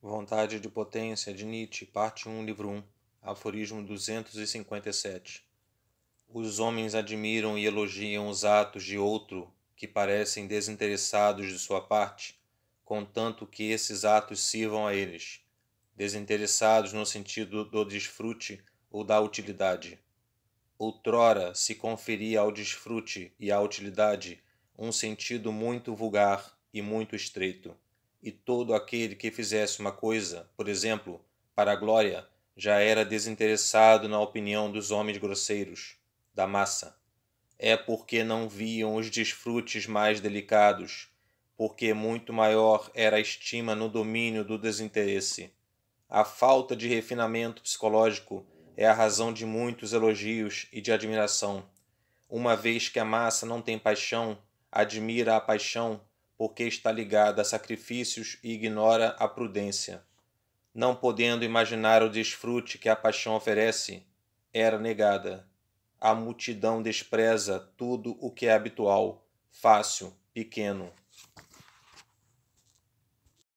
Vontade de Potência, de Nietzsche, parte 1, livro 1, aforismo 257. Os homens admiram e elogiam os atos de outro que parecem desinteressados de sua parte, contanto que esses atos sirvam a eles, desinteressados no sentido do desfrute ou da utilidade. Outrora se conferia ao desfrute e à utilidade um sentido muito vulgar e muito estreito e todo aquele que fizesse uma coisa, por exemplo, para a glória, já era desinteressado na opinião dos homens grosseiros, da massa. É porque não viam os desfrutes mais delicados, porque muito maior era a estima no domínio do desinteresse. A falta de refinamento psicológico é a razão de muitos elogios e de admiração. Uma vez que a massa não tem paixão, admira a paixão porque está ligada a sacrifícios e ignora a prudência. Não podendo imaginar o desfrute que a paixão oferece, era negada. A multidão despreza tudo o que é habitual, fácil, pequeno.